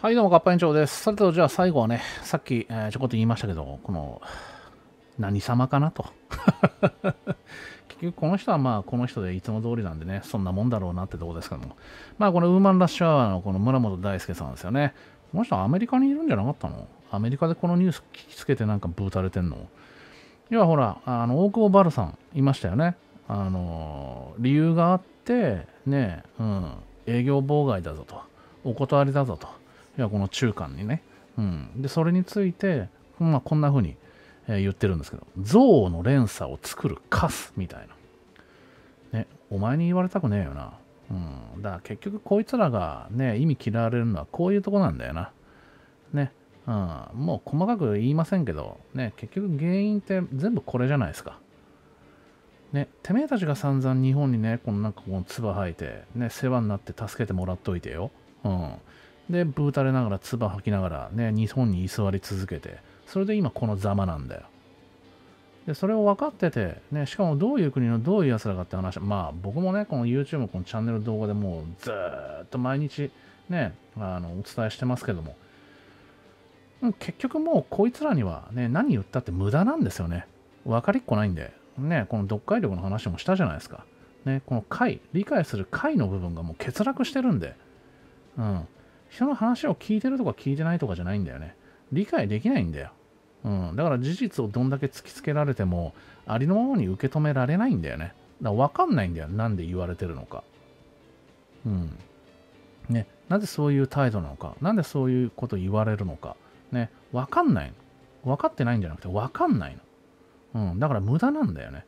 はいどうも、かっぱ園長です。さて、じゃあ最後はね、さっき、えー、ちょこっと言いましたけど、この、何様かなと。結局この人はまあこの人でいつも通りなんでね、そんなもんだろうなってとこですけども。まあこのウーマンラッシュアワーのこの村本大輔さんですよね。この人アメリカにいるんじゃなかったのアメリカでこのニュース聞きつけてなんかブーたれてんの要はほら、あの、大久保バルさんいましたよね。あの理由があってね、うん、営業妨害だぞとお断りだぞといやこの中間にね、うん、でそれについて、まあ、こんな風に言ってるんですけど憎悪の連鎖を作るカスみたいな、ね、お前に言われたくねえよな、うん、だから結局こいつらがね意味嫌われるのはこういうとこなんだよなねうん、もう細かく言いませんけど、ね、結局原因って全部これじゃないですか。ね、てめえたちが散々日本にね、このなんかこの唾吐いて、ね、世話になって助けてもらっといてよ。うん。で、ブータれながら唾吐きながらね、日本に居座り続けて、それで今このざまなんだよ。で、それを分かってて、ね、しかもどういう国のどういう奴らかって話、まあ僕もね、この YouTube、このチャンネル動画でもうずっと毎日ね、あの、お伝えしてますけども、結局もうこいつらにはね、何言ったって無駄なんですよね。分かりっこないんで。ね、この読解力の話もしたじゃないですか。ね、この解、理解する解の部分がもう欠落してるんで、うん。人の話を聞いてるとか聞いてないとかじゃないんだよね。理解できないんだよ。うん。だから事実をどんだけ突きつけられても、ありのままに受け止められないんだよね。だから分かんないんだよ。なんで言われてるのか。うん。ね、なぜそういう態度なのか。なんでそういうこと言われるのか。ね、分かんないの。分かってないんじゃなくて、分かんないの。うん、だから無駄なんだよね。だか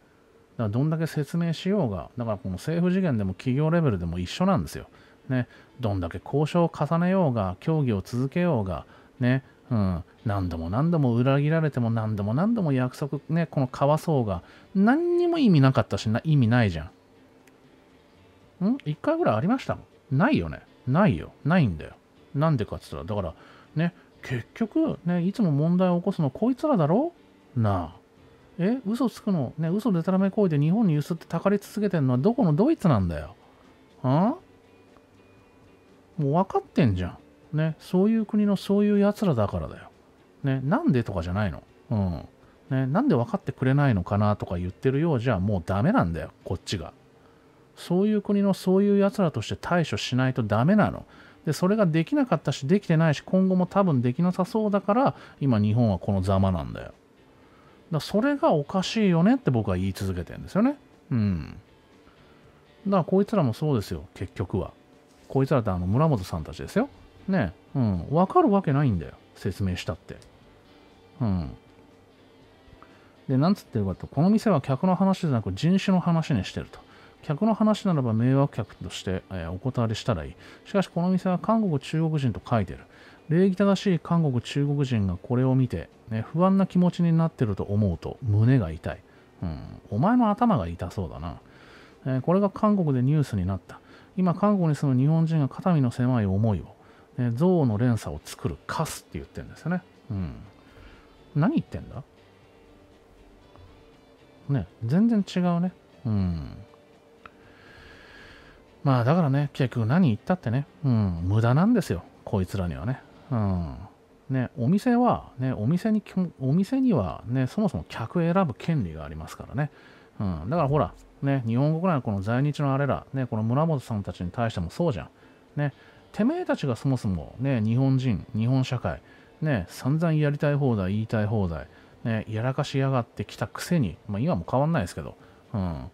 らどんだけ説明しようが、だからこの政府次元でも企業レベルでも一緒なんですよ。ね、どんだけ交渉を重ねようが、協議を続けようが、ね、うん、何度も何度も裏切られても何度も何度も約束ね、この交わそうが、何にも意味なかったしな、意味ないじゃん。ん ?1 回ぐらいありましたないよね。ないよ。ないんだよ。なんでかって言ったら、だからね、結局、ね、いつも問題を起こすのこいつらだろなあ。え嘘つくのね嘘でたらめ行為で日本にゆすってたかり続けてるのはどこのドイツなんだよはあもう分かってんじゃんねそういう国のそういうやつらだからだよねなんでとかじゃないのうんね、なんで分かってくれないのかなとか言ってるようじゃもうダメなんだよこっちがそういう国のそういうやつらとして対処しないとダメなのでそれができなかったしできてないし今後も多分できなさそうだから今日本はこのざまなんだよだそれがおかしいよねって僕は言い続けてるんですよね。うん。だからこいつらもそうですよ、結局は。こいつらってあの村本さんたちですよ。ね。うん。わかるわけないんだよ。説明したって。うん。で、なんつってるかと、この店は客の話じゃなく人種の話にしてると。客の話ならば迷惑客として、えー、お断りしたらいい。しかしこの店は韓国、中国人と書いてる。礼儀正しい韓国、中国人がこれを見て、ね、不安な気持ちになってると思うと胸が痛い。うん、お前の頭が痛そうだな、えー、これが韓国でニュースになった。今、韓国に住む日本人が肩身の狭い思いを、ね、憎の連鎖を作る、カスって言ってるんですよね。うん。何言ってんだね、全然違うね。うん。まあだからね、結局何言ったってね、うん、無駄なんですよ、こいつらにはね。うん。ね、お店は、ね、お店に、お店にはね、そもそも客選ぶ権利がありますからね。うん。だからほら、ね、日本国内のこの在日のあれら、ね、この村本さんたちに対してもそうじゃん。ね、てめえたちがそもそも、ね、日本人、日本社会、ね、散々やりたい放題、言いたい放題、ね、やらかしやがってきたくせに、まあ、今も変わんないですけど、うん、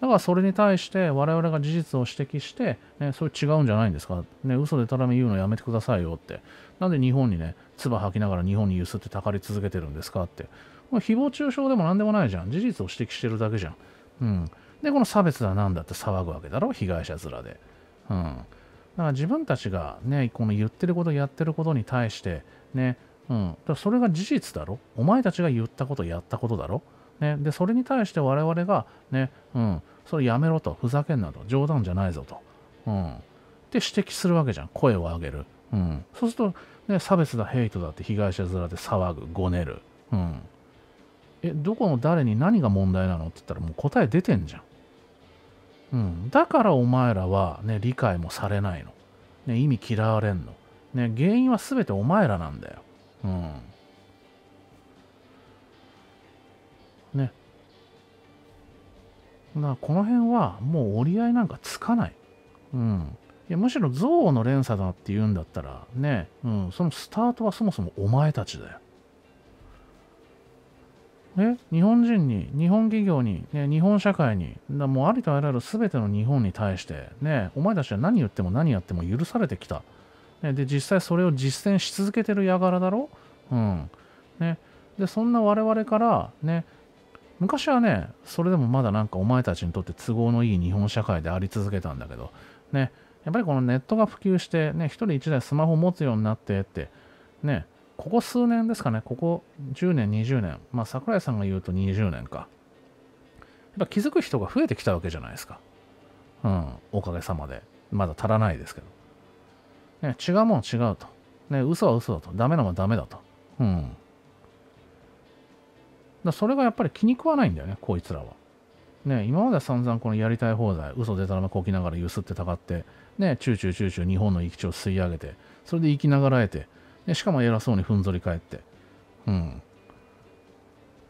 だからそれに対して我々が事実を指摘して、ね、それ違うんじゃないんですか、ね、嘘でたらめ言うのやめてくださいよって、なんで日本にね、唾吐きながら日本に揺すってたかり続けてるんですかって、これ誹謗中傷でも何でもないじゃん、事実を指摘してるだけじゃん。うん、で、この差別だなんだって騒ぐわけだろ、被害者面で。うん、だから自分たちがね、この言ってること、やってることに対して、ね、うん、だそれが事実だろ、お前たちが言ったこと、やったことだろ。ね、でそれに対して我々が、ねうん、それやめろとふざけんなと冗談じゃないぞと、うん、で指摘するわけじゃん声を上げる、うん、そうすると、ね、差別だヘイトだって被害者面で騒ぐごねる、うん、えどこの誰に何が問題なのって言ったらもう答え出てんじゃん、うん、だからお前らは、ね、理解もされないの、ね、意味嫌われんの、ね、原因は全てお前らなんだよ、うんね。なこの辺はもう折り合いなんかつかない。うん。いやむしろ憎悪の連鎖だって言うんだったらね、うん、そのスタートはそもそもお前たちだよ。え日本人に、日本企業に、ね、日本社会に、だもうありとあらゆる全ての日本に対して、ね、お前たちは何言っても何やっても許されてきた。ね、で、実際それを実践し続けてるやがらだろうん。ね。で、そんな我々から、ね、昔はね、それでもまだなんかお前たちにとって都合のいい日本社会であり続けたんだけど、ね、やっぱりこのネットが普及して、ね、一人一台スマホ持つようになってって、ね、ここ数年ですかね、ここ10年、20年、まあ桜井さんが言うと20年か。やっぱ気づく人が増えてきたわけじゃないですか。うん、おかげさまで。まだ足らないですけど。ね、違うもん違うと。ね、嘘は嘘だと。ダメなもんダメだと。うん。だそれがやっぱり気に食わないんだよね、こいつらは。ね、今までは散々このやりたい放題、嘘でたらめこきながらゆすってたかって、ね、チューチューチューチュー日本の生き地を吸い上げて、それで生きながらえて、ね、しかも偉そうにふんぞり返って、うん。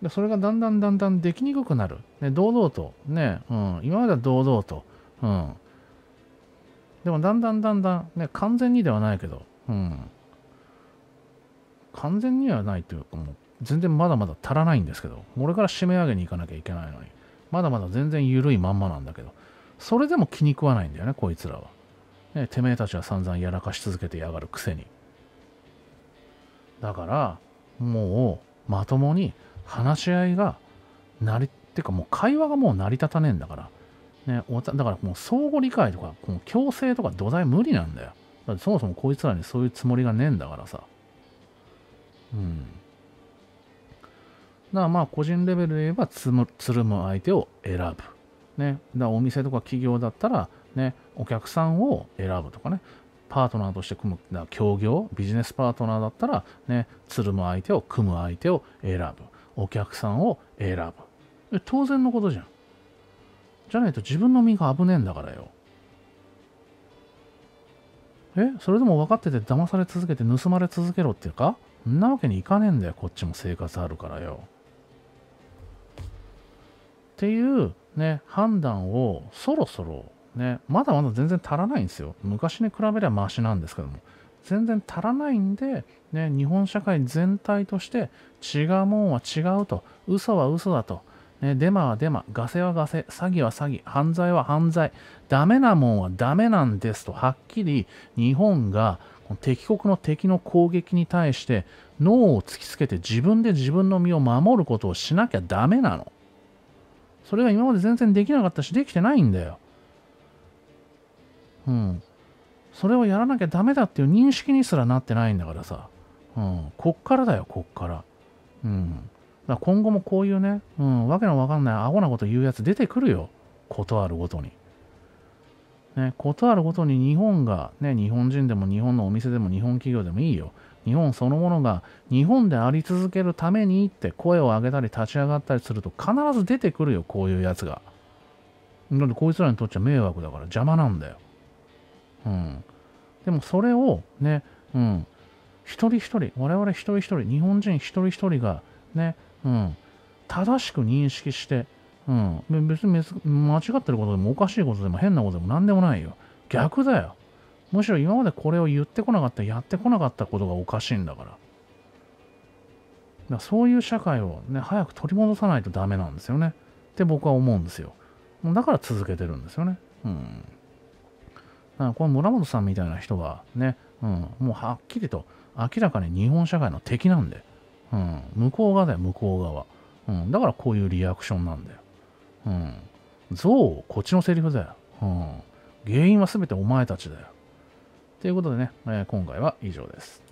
でそれがだんだんだんだんできにくくなる。ね、堂々と、ね、うん、今までは堂々と、うん。でもだんだんだんだん、ね、完全にではないけど、うん。完全にはないというか、もう全然まだまだ足らないんですけど、これから締め上げに行かなきゃいけないのに、まだまだ全然緩いまんまなんだけど、それでも気に食わないんだよね、こいつらは。ね、てめえたちは散々やらかし続けてやがるくせに。だから、もう、まともに話し合いが、なり、ってかもう会話がもう成り立たねえんだから、ね、だからもう相互理解とか、この共生とか土台無理なんだよ。だってそもそもこいつらにそういうつもりがねえんだからさ。うん。だからまあ個人レベルで言えばつむつるむ相手を選ぶ。ね。だお店とか企業だったら、ね、お客さんを選ぶとかね。パートナーとして組む、だ協業、ビジネスパートナーだったら、ね、つるむ相手を、組む相手を選ぶ。お客さんを選ぶ。当然のことじゃん。じゃないと自分の身が危ねえんだからよ。えそれでも分かってて騙され続けて盗まれ続けろっていうかんなわけにいかねえんだよこっちも生活あるからよっていうね、判断をそろそろね、まだまだ全然足らないんですよ。昔に比べればマシなんですけども。全然足らないんで、ね、日本社会全体として違うもんは違うと、嘘は嘘だと、ね、デマはデマ、ガセはガセ、詐欺は詐欺、犯罪は犯罪、ダメなもんはダメなんですと、はっきり日本が敵国の敵の攻撃に対して脳を突きつけて自分で自分の身を守ることをしなきゃダメなの。それが今まで全然できなかったし、できてないんだよ。うん。それをやらなきゃダメだっていう認識にすらなってないんだからさ。うん。こっからだよ、こっから。うん。だ今後もこういうね、うん、わけのわかんないアホなこと言うやつ出てくるよ。ことあるごとに。ね、ことあるごとに日本が、ね、日本人でも日本のお店でも日本企業でもいいよ。日本そのものが日本であり続けるためにって声を上げたり立ち上がったりすると必ず出てくるよ、こういうやつが。なっでこいつらにとっちゃ迷惑だから邪魔なんだよ。うん。でもそれをね、うん、一人一人、我々一人一人、日本人一人一人がね、うん、正しく認識して、うん、別に間違ってることでもおかしいことでも変なことでも何でもないよ。逆だよ。むしろ今までこれを言ってこなかった、やってこなかったことがおかしいんだから。だからそういう社会をね、早く取り戻さないとダメなんですよね。って僕は思うんですよ。だから続けてるんですよね。うん。だからこの村本さんみたいな人はね、うん、もうはっきりと明らかに日本社会の敵なんで、うん、向こう側だよ、向こう側。うん、だからこういうリアクションなんだよ。うん。憎こっちのセリフだよ。うん。原因は全てお前たちだよ。ということでね、えー、今回は以上です。